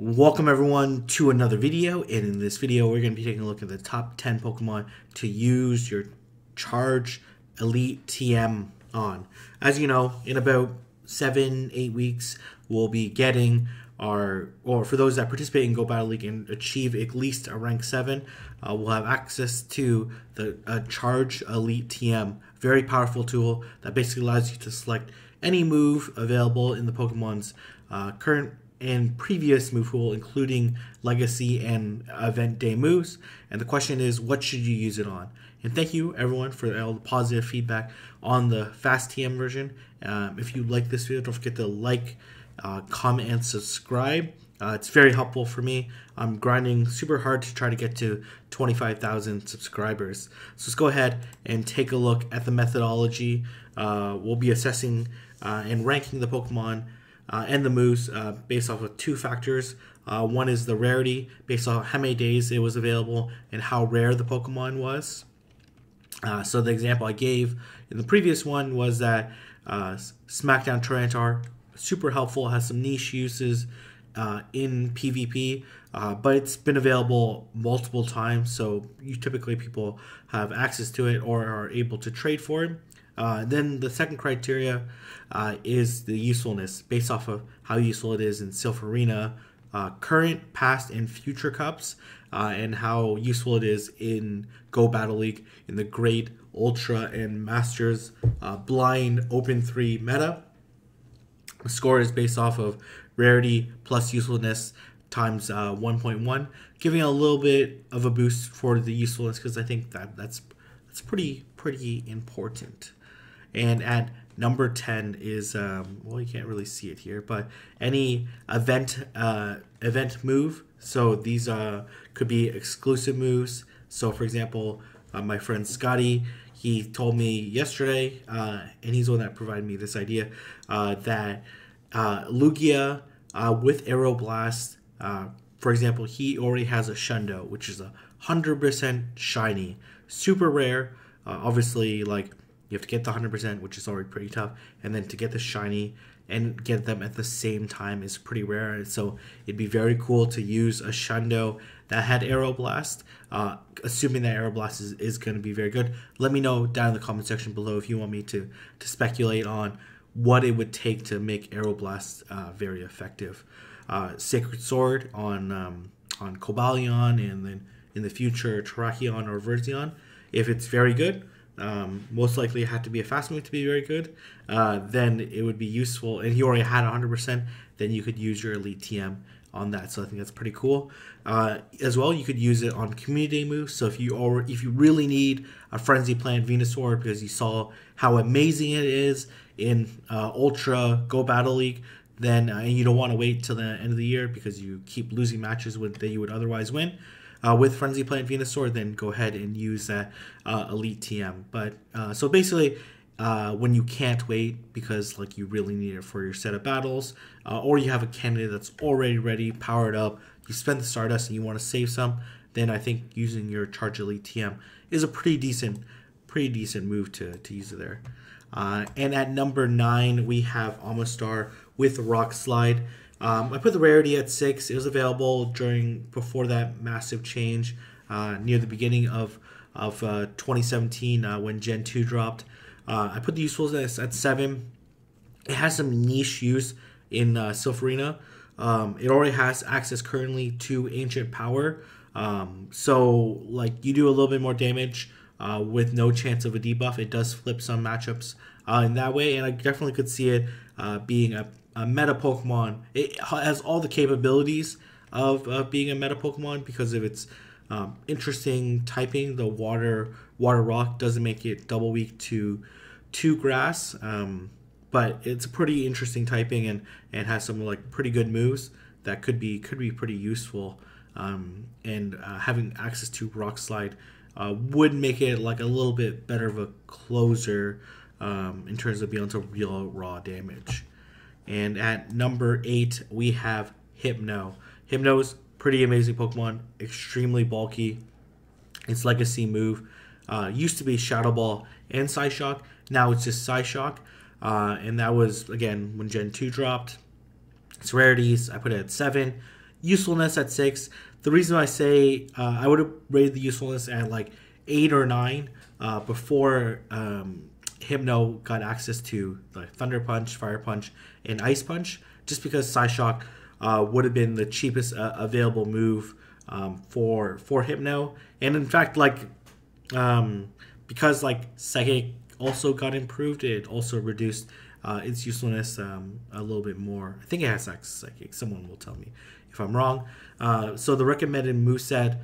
Welcome everyone to another video, and in this video we're going to be taking a look at the top 10 Pokemon to use your Charge Elite TM on. As you know, in about 7-8 weeks we'll be getting our, or for those that participate in Go Battle League and achieve at least a rank 7, uh, we'll have access to the uh, Charge Elite TM. Very powerful tool that basically allows you to select any move available in the Pokemon's uh, current and previous Moofool, including Legacy and Event Day Moves. And the question is, what should you use it on? And thank you everyone for all the positive feedback on the fast TM version. Um, if you like this video, don't forget to like, uh, comment, and subscribe. Uh, it's very helpful for me. I'm grinding super hard to try to get to 25,000 subscribers. So let's go ahead and take a look at the methodology. Uh, we'll be assessing uh, and ranking the Pokemon uh, and the moves uh, based off of two factors. Uh, one is the rarity, based off how many days it was available and how rare the Pokemon was. Uh, so the example I gave in the previous one was that uh, SmackDown Tyranitar, super helpful, has some niche uses uh, in PvP, but it's been available multiple times, so you typically people have access to it or are able to trade for it. Uh, then the second criteria uh, is the usefulness based off of how useful it is in Silph Arena, uh, current, past, and future cups, uh, and how useful it is in Go Battle League in the Great, Ultra, and Masters uh, Blind Open 3 meta. The score is based off of rarity plus usefulness times 1.1, giving a little bit of a boost for the usefulness because I think that that's that's pretty pretty important. And at number 10 is, um, well, you can't really see it here, but any event, uh, event move. So these uh, could be exclusive moves. So for example, uh, my friend Scotty, he told me yesterday, uh, and he's the one that provided me this idea, uh, that uh, Lugia uh, with Aeroblast, uh, for example, he already has a Shundo, which is a 100% shiny, super rare. Uh, obviously, like you have to get the 100%, which is already pretty tough. And then to get the shiny and get them at the same time is pretty rare. so it'd be very cool to use a Shundo that had Aeroblast, uh, assuming that Aeroblast is, is going to be very good. Let me know down in the comment section below if you want me to, to speculate on what it would take to make Aeroblast uh, very effective. Uh, Sacred Sword on um, on Cobalion and then in the future Terrakion or Verzion. If it's very good, um, most likely had to be a fast move to be very good, uh, then it would be useful. And he already had 100%, then you could use your elite TM on that. So I think that's pretty cool. Uh, as well, you could use it on community moves. So if you already, if you really need a frenzy plant Venusaur because you saw how amazing it is in uh, Ultra Go Battle League, then uh, and you don't want to wait till the end of the year because you keep losing matches with that you would otherwise win uh, with Frenzy Plant Venusaur, then go ahead and use that uh, Elite TM. But uh, so basically, uh, when you can't wait because like you really need it for your set of battles, uh, or you have a candidate that's already ready, powered up, you spend the Stardust and you want to save some, then I think using your Charge Elite TM is a pretty decent, pretty decent move to to use it there. Uh, and at number nine, we have Amistar with Rock Slide. Um, I put the rarity at six. It was available during before that massive change uh, near the beginning of of uh, 2017 uh, when Gen 2 dropped. Uh, I put the usefulness at seven. It has some niche use in uh, Silpharina. Um, it already has access currently to Ancient Power, um, so like you do a little bit more damage uh, with no chance of a debuff. It does flip some matchups uh, in that way, and I definitely could see it being a a meta Pokemon. It has all the capabilities of uh, being a meta Pokemon because of its um, interesting typing. The water water rock doesn't make it double weak to to grass, um, but it's pretty interesting typing and and has some like pretty good moves that could be could be pretty useful. Um, and uh, having access to rock slide uh, would make it like a little bit better of a closer um, in terms of being able to deal raw damage. And at number eight, we have Hypno. Hypno is pretty amazing Pokemon, extremely bulky. Its legacy move uh, used to be Shadow Ball and Psyshock. Now it's just Psyshock. Uh, and that was, again, when Gen 2 dropped. Its rarities, I put it at 7. Usefulness at 6. The reason I say uh, I would have rated the usefulness at like 8 or 9 uh, before um, Hymno got access to the Thunder Punch, Fire Punch, and Ice Punch, just because Psyshock uh, would have been the cheapest uh, available move um, for for Hypno. And in fact, like um, because like Psychic also got improved, it also reduced uh, its usefulness um, a little bit more. I think it has Psychic. Someone will tell me if I'm wrong. Uh, so the recommended move set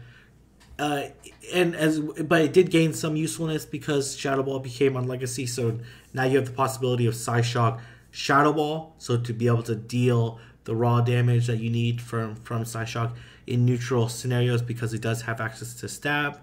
uh, and as but it did gain some usefulness because Shadow Ball became on Legacy, so now you have the possibility of Psy Shock Shadow Ball, so to be able to deal the raw damage that you need from from Psy Shock in neutral scenarios because it does have access to stab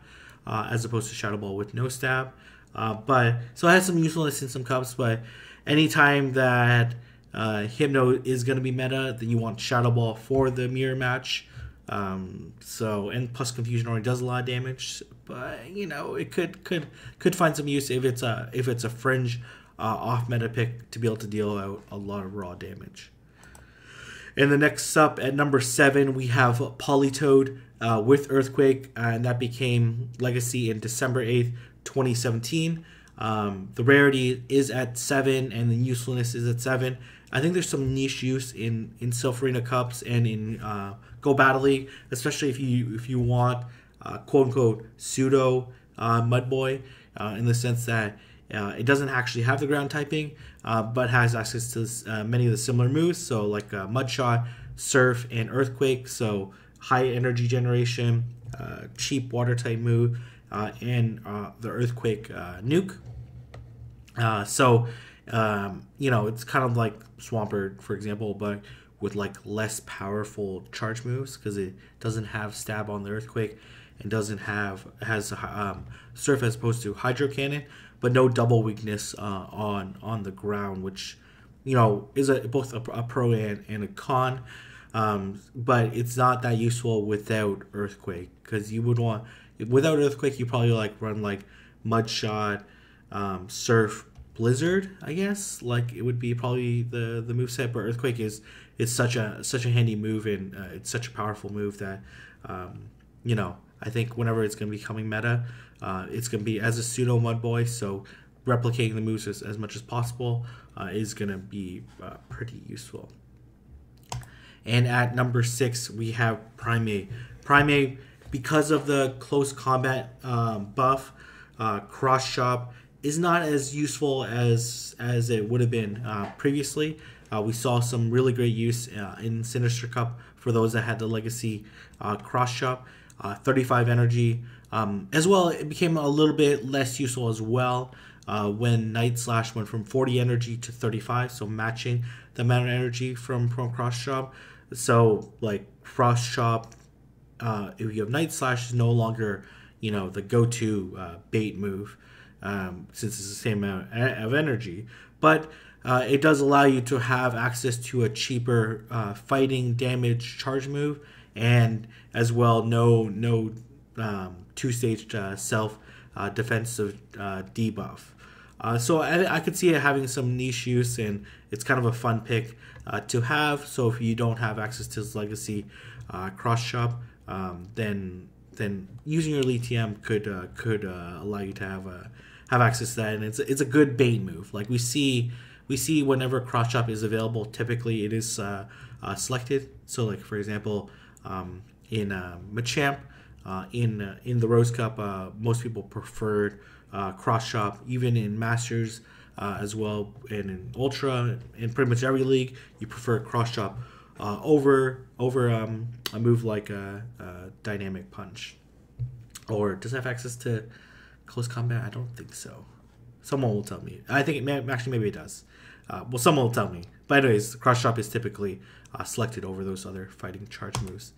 uh, as opposed to Shadow Ball with no stab. Uh, but so it has some usefulness in some cups, but anytime that uh, Hypno is going to be meta, then you want Shadow Ball for the mirror match um, so and plus confusion already does a lot of damage, but you know it could could could find some use if it's a if it's a fringe uh, off meta pick to be able to deal out a lot of raw damage. In the next up at number seven, we have Politoed uh, with Earthquake, uh, and that became Legacy in December 8th, 2017. Um, the rarity is at seven, and the usefulness is at seven. I think there's some niche use in in Self Cups and in uh, Go Battle League, especially if you if you want uh, quote unquote pseudo uh, Mud Boy uh, in the sense that uh, it doesn't actually have the ground typing, uh, but has access to many of the similar moves, so like uh, Mud Shot, Surf, and Earthquake. So high energy generation, cheap water type move, and the Earthquake nuke. so um, you know, it's kind of like Swampert, for example, but with like less powerful charge moves because it doesn't have stab on the earthquake and doesn't have has um, surf as opposed to hydro cannon, but no double weakness uh, on on the ground, which you know is a, both a, a pro and, and a con. Um, but it's not that useful without earthquake because you would want without earthquake you probably like run like mud shot, um, surf Blizzard, I guess. Like it would be probably the the move set, but Earthquake is it's such a such a handy move and uh, it's such a powerful move that um, you know I think whenever it's going to be coming meta, uh, it's going to be as a pseudo mud boy. So replicating the moves as, as much as possible uh, is going to be uh, pretty useful. And at number six we have Prime. Primate because of the close combat um, buff, uh, cross shop is not as useful as as it would have been uh, previously. Uh, we saw some really great use uh, in Sinister Cup for those that had the Legacy uh, Cross Shop, uh, 35 energy. Um, as well, it became a little bit less useful as well uh, when Night Slash went from 40 energy to 35, so matching the amount of energy from, from Cross Shop. So, like, Cross Shop, if you have Night Slash, is no longer, you know, the go to bait move um, since it's the same amount of energy. But uh, it does allow you to have access to a cheaper uh, fighting damage charge move, and as well, no no um, two stage uh, self uh, defensive uh, debuff. Uh, so I, I, could see it having some niche use, and it's kind of a fun pick to have. So if you don't have access to his legacy cross shop, um, then then using your LTM could could allow you to have a have access to that, and it's it's a good bait move. Like we see we see whenever cross shop is available, typically it is uh, uh, selected. So like for example, um, in uh, Machamp, uh, in uh, in the Rose Cup, uh, most people preferred uh, cross shop. Even in Masters as well, and in Ultra, in pretty much every league, you prefer cross shop. over over um, a move like a, a dynamic punch, or does have access to Close combat? I don't think so. Someone will tell me. I think it may, actually maybe it does. Uh, well, someone will tell me. But anyways, cross shop is typically uh, selected over those other fighting charge moves.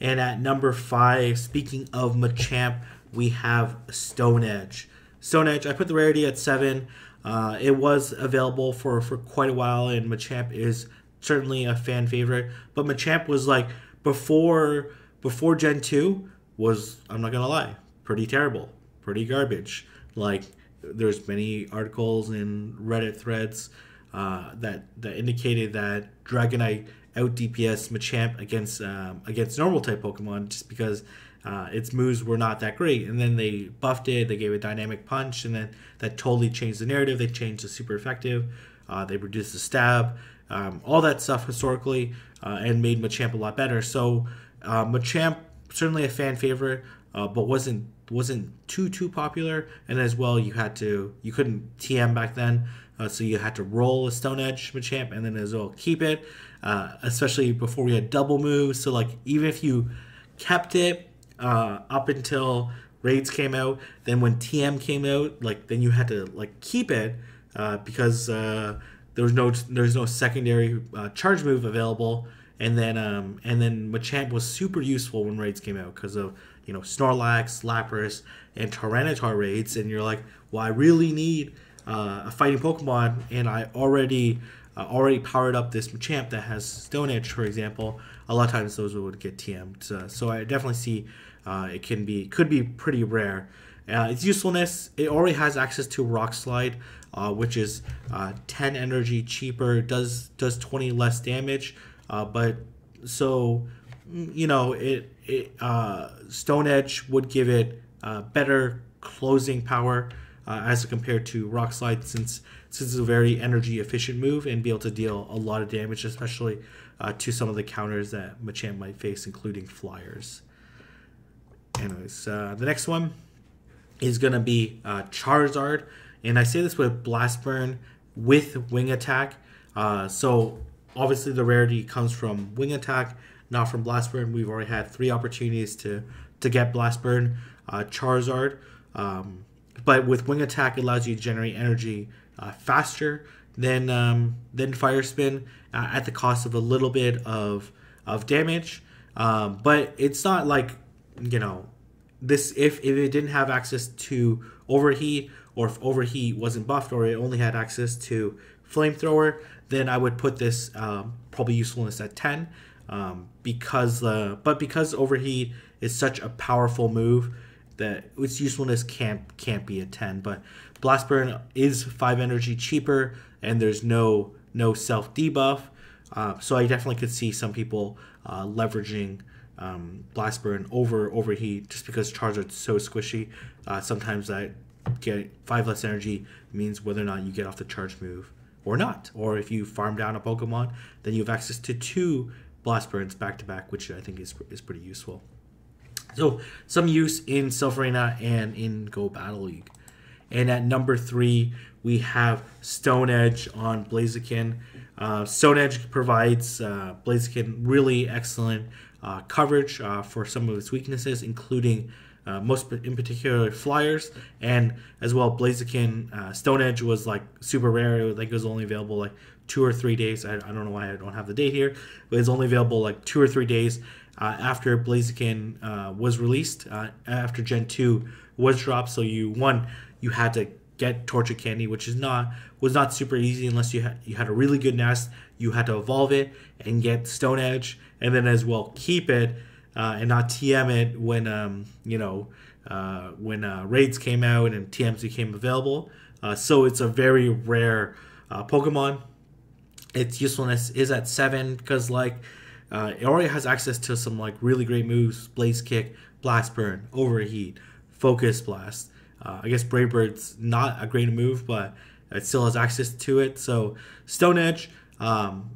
And at number five, speaking of Machamp, we have Stone Edge. Stone Edge, I put the rarity at seven. Uh, it was available for, for quite a while, and Machamp is certainly a fan favorite. But Machamp was like before before Gen two was I'm not gonna lie, pretty terrible pretty garbage. Like there's many articles in Reddit threads uh, that that indicated that Dragonite out DPS Machamp against um, against normal type Pokemon just because uh, its moves were not that great. And then they buffed it, they gave it dynamic punch, and then that totally changed the narrative. They changed the super effective, uh, they reduced the stab, um, all that stuff historically, uh, and made Machamp a lot better. So uh, Machamp certainly a fan favorite, uh, but wasn't wasn't too too popular, and as well you had to you couldn't TM back then, uh, so you had to roll a Stone Edge Machamp and then as well keep it, uh, especially before we had double moves. So like even if you kept it uh, up until raids came out, then when TM came out, like then you had to like keep it uh, because uh, there was no there's no secondary uh, charge move available. And then um, and then Machamp was super useful when raids came out because of you know, Snorlax, Lapras, and Tyranitar raids, and you're like, well, I really need uh, a fighting Pokemon, and I already uh, already powered up this champ that has Stone Edge, for example. A lot of times those would get TM'd, uh, so I definitely see uh, it can be could be pretty rare. Uh, its usefulness: it already has access to Rock Slide, uh, which is 10 energy cheaper, does does 20 less damage, but so mm, you know it it, uh, Stone Edge would give it uh, better closing power uh, as compared to Rock Slide, since since it's a very energy efficient move and be able to deal a lot of damage, especially uh, to some of the counters that Machamp might face, including flyers. Anyways, uh, the next one is going to be uh, Charizard, and I say this with Blast Burn with Wing Attack. so obviously the rarity comes from Wing Attack not from Blastburn. We've already had three opportunities to to get Blastburn, uh, Charizard. Um, but with Wing Attack, it allows you to generate energy uh, faster than um, than Fire Spin uh, at the cost of a little bit of of damage. Um, but it's not like you know this if, if it didn't have access to overheat or if overheat wasn't buffed or it only had access to flamethrower then i would put this um, probably usefulness at 10 um, because uh, but because overheat is such a powerful move that its usefulness can't can't be a 10 but blast burn is 5 energy cheaper and there's no no self debuff uh, so i definitely could see some people uh, leveraging um, blast burn over overheat just because charges are so squishy uh, sometimes that get 5 less energy means whether or not you get off the charge move or not or if you farm down a pokemon then you have access to two blast burns back to back, which I think is, is pretty useful. So some use in Self and in Go Battle League. And at number three, we have Stone Edge on Blaziken. Uh, Stone Edge provides uh, Blaziken really excellent uh, coverage uh, for some of its weaknesses, including uh, most in particular flyers, and as well Blaziken. Uh, Stone Edge was like super rare; was, like it was only available like two or three days. I, I don't know why I don't have the date here, but it's only available like two or three days uh, after Blaziken uh, was released, uh, after Gen 2 was dropped. So you, one, you had to get Torchic Candy, which is not, was not super easy unless you had, you had a really good nest. You had to evolve it and get Stone Edge and then as well keep it uh, and not TM it when, um, you know, uh, when uh, raids came out and TMs became available. so it's a very rare Pokemon its usefulness is at seven because like uh, it already has access to some like really great moves: Blaze Kick, Blast Burn, Overheat, Focus Blast. Uh, I guess Brave Bird's not a great move, but it still has access to it. So Stone Edge um,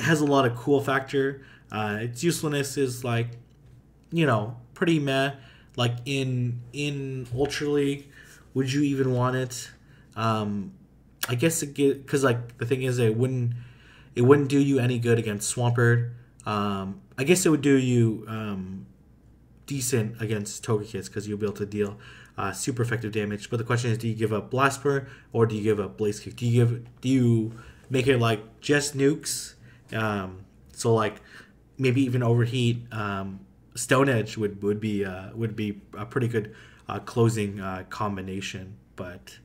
has a lot of cool factor. Uh, its usefulness is like, you know, pretty meh. Like in in Ultra League, would you even want it? Um, I guess because like the thing is it wouldn't it wouldn't do you any good against Swampert. Um, I guess it would do you um, decent against Togekiss because you'll be able to deal uh, super effective damage. But the question is, do you give up Blast Burn or do you give up Blaze Kick? Do you give do you make it like just nukes? Um, so like maybe even overheat. Um, Stone Edge would would be uh, would be a pretty good uh, closing uh, combination. But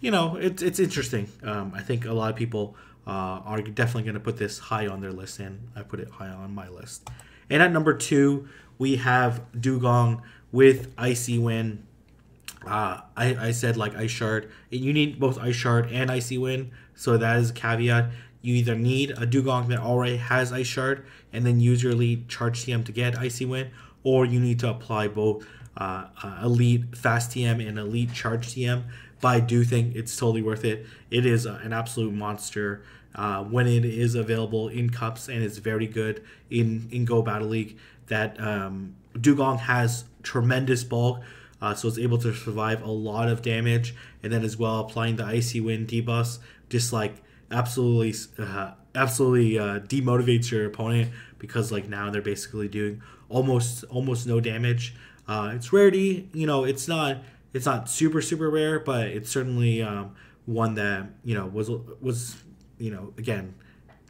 you know, it's it's interesting. Um, I think a lot of people uh, are definitely going to put this high on their list, and I put it high on my list. And at number two, we have Dugong with Icy Wind. Uh, I, I said like Ice Shard. You need both Ice Shard and Icy Wind, so that is a caveat. You either need a Dugong that already has Ice Shard and then use your Elite Charge TM to get Icy Wind, or you need to apply both uh, uh Elite Fast TM and Elite Charge TM but I do think it's totally worth it. It is a, uh, an absolute monster uh, when it is available in cups, and it's very good in in Go Battle League. That um, dugong has tremendous bulk. Uh, so it's able to survive a lot of damage, and then as well applying the icy wind debuff, just like uh, absolutely, uh, absolutely demotivates your opponent because like now they're basically doing almost almost no damage. Uh, it's rarity, you know, it's not it's not super super rare, but it's certainly um, one that you know was was you know again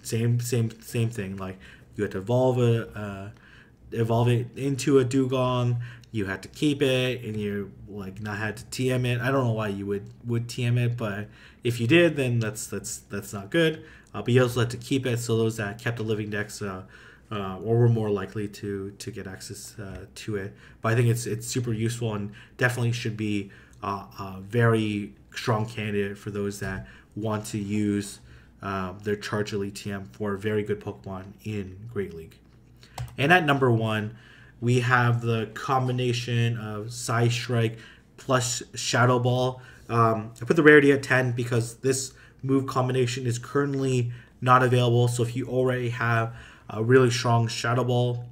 same same same thing. Like you had to evolve a uh, evolve it into a dugong. You had to keep it, and you like not had to TM it. I don't know why you would would TM it, but if you did, then that's that's that's not good. Uh, but you also had to keep it. So those that kept a living decks. Uh, uh, or we're more likely to to get access uh, to it. But I think it's it's super useful and definitely should be uh, a very strong candidate for those that want to use uh, their Charge E T M for for very good Pokemon in Great League. And at number one, we have the combination of Psy Strike plus Shadow Ball. Um, I put the rarity at 10 because this move combination is currently not available. So if you already have a really strong Shadow Ball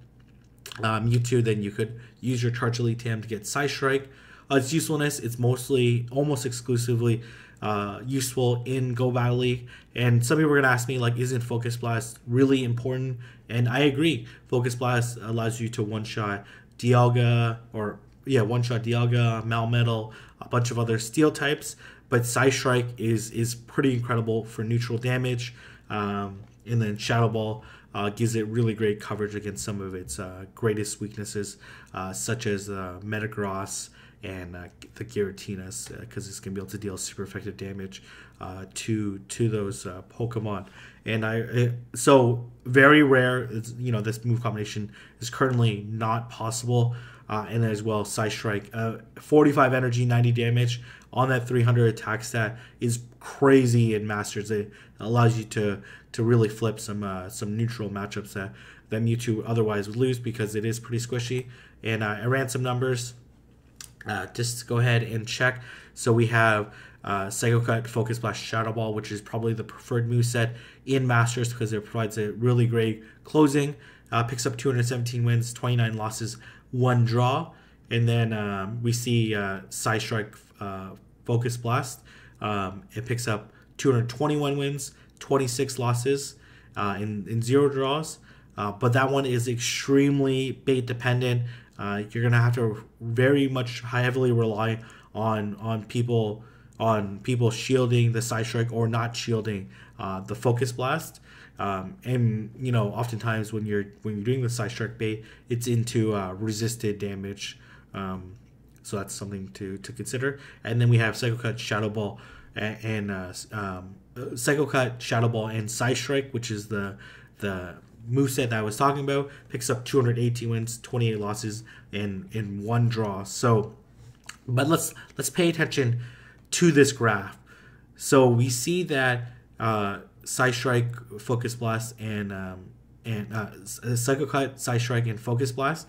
um, Mewtwo, then you could use your Charge Elite TM to get Psystrike. Uh, its usefulness, it's mostly, almost exclusively uh, useful in Go Battle League. And some people are going to ask me, like, isn't Focus Blast really important? And I agree. Focus Blast allows you to one-shot Dialga, or, yeah, one-shot Dialga, Malmetal, a bunch of other Steel types. But Psystrike is, is pretty incredible for neutral damage. Um, and then Shadow Ball uh, gives it really great coverage against some of its uh, greatest weaknesses, uh, such as uh, Metagross and uh, the Giratina's, because uh, it's going to be able to deal super effective damage to to those Pokemon. And I it, so very rare. It's, you know this move combination is currently not possible. and as well, Psy Strike, 45 energy, 90 damage on that 300 attack stat is crazy in Masters. It allows you to to really flip some uh, some neutral matchups that that Mewtwo otherwise would lose because it is pretty squishy. And uh, I ran some numbers. Uh, just go ahead and check. So we have uh, Psycho Cut, Focus Blast, Shadow Ball, which is probably the preferred move set in Masters because it provides a really great closing. Uh, picks up 217 wins, 29 losses, one draw. And then um, we see uh, Psy Strike uh, Focus Blast. Um, it picks up 221 wins, 26 losses, uh, in, in zero draws. Uh, but that one is extremely bait dependent. Uh, you're gonna have to very much heavily rely on on people on people shielding the side strike or not shielding uh, the focus blast. Um, and you know, oftentimes when you're when you're doing the side strike bait, it's into uh, resisted damage. Um, so that's something to to consider. And then we have Psycho Cut, Shadow Ball, and, and uh, um, uh, Psycho Cut, Shadow Ball, and Psy Strike, which is the the moveset that I was talking about. Picks up 218 wins, 28 losses, and in one draw. So, but let's let's pay attention to this graph. So we see that uh, Psy Strike, Focus Blast, and um, and uh, Psycho Cut, Psy Strike, and Focus Blast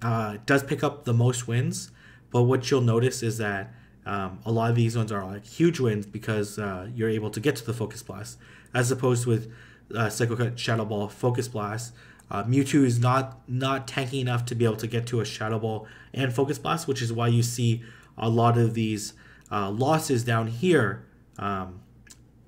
uh, does pick up the most wins, but what you'll notice is that um, a lot of these ones are like huge wins because uh, you're able to get to the Focus Blast, as opposed with uh, Psycho Cut, Shadow Ball, Focus Blast. Uh, Mewtwo is not not tanky enough to be able to get to a Shadow Ball and Focus Blast, which is why you see a lot of these uh, losses down here, um,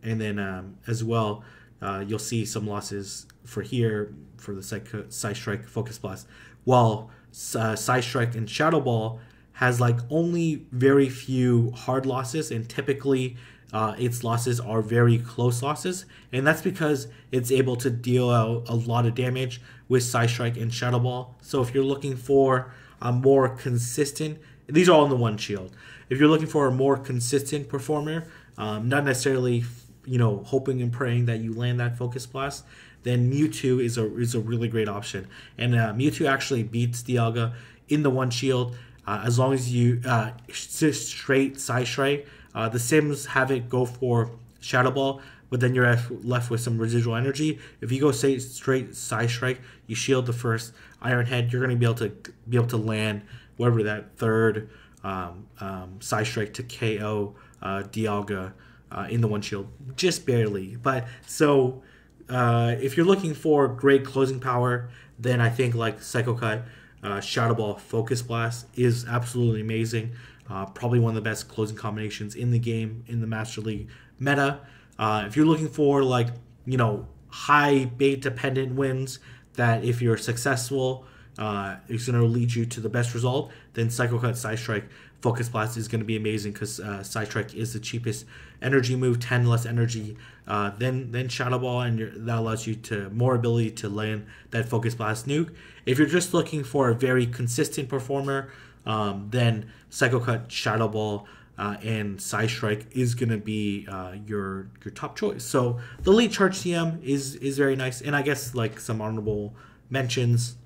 and then um, as well uh, you'll see some losses for here for the Psycho Psy Strike Focus Blast, while uh, Psy Strike and Shadow Ball has like only very few hard losses, and typically uh, its losses are very close losses, and that's because it's able to deal out a lot of damage with side Strike and Shadow Ball. So if you're looking for a more consistent, these are all in the one shield. If you're looking for a more consistent performer, um, not necessarily you know hoping and praying that you land that Focus Blast, then Mewtwo is a is a really great option. And uh, Mewtwo actually beats Dialga in the one shield. Uh, as long as you uh, straight Psyshrite. Uh, the Sims have it go for Shadow Ball, but then you're left with some residual energy. If you go say straight strike, you shield the first Iron Head. You're going to be able to be able to land whatever that third um, um, strike to KO uh, Dialga uh, in the one shield, just barely. But so uh, if you're looking for great closing power, then I think like Psycho Cut uh, Shadow Ball Focus Blast is absolutely amazing. Uh, probably one of the best closing combinations in the game in the Master League meta. Uh, if you're looking for like you know high bait dependent wins that if you're successful uh, going to lead you to the best result, then Psycho Cut Side Strike Focus Blast is going to be amazing because uh, Sidetrack is the cheapest energy move, 10 less energy uh, than, than Shadow Ball, and that allows you to more ability to land that Focus Blast nuke. If you're just looking for a very consistent performer, um, then Psycho Cut, Shadow Ball, uh, and Psy Strike is going to be uh, your your top choice. So the lead charge CM is is very nice, and I guess like some honorable mentions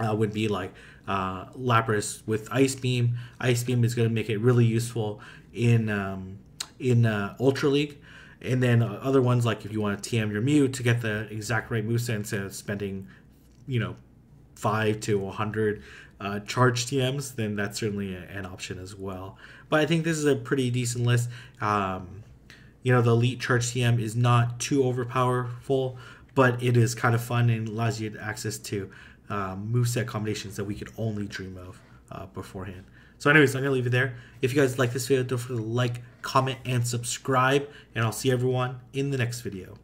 uh, would be like uh, Lapras with Ice Beam. Ice Beam is going to make it really useful in um, in uh, Ultra League. And then uh, other ones like if you want to TM your Mew to get the exact right moveset instead of spending, you know, five to 100 uh, charge TMs, then that's certainly a, an option as well. But I think this is a pretty decent list. Um, you know, the elite charge TM is not too overpowerful, but it is kind of fun and allows you access to um, moveset combinations that we could only dream of uh, beforehand. So, anyways, I'm gonna leave it there. If you guys like this video, don't forget to like, comment, and subscribe. And I'll see everyone in the next video.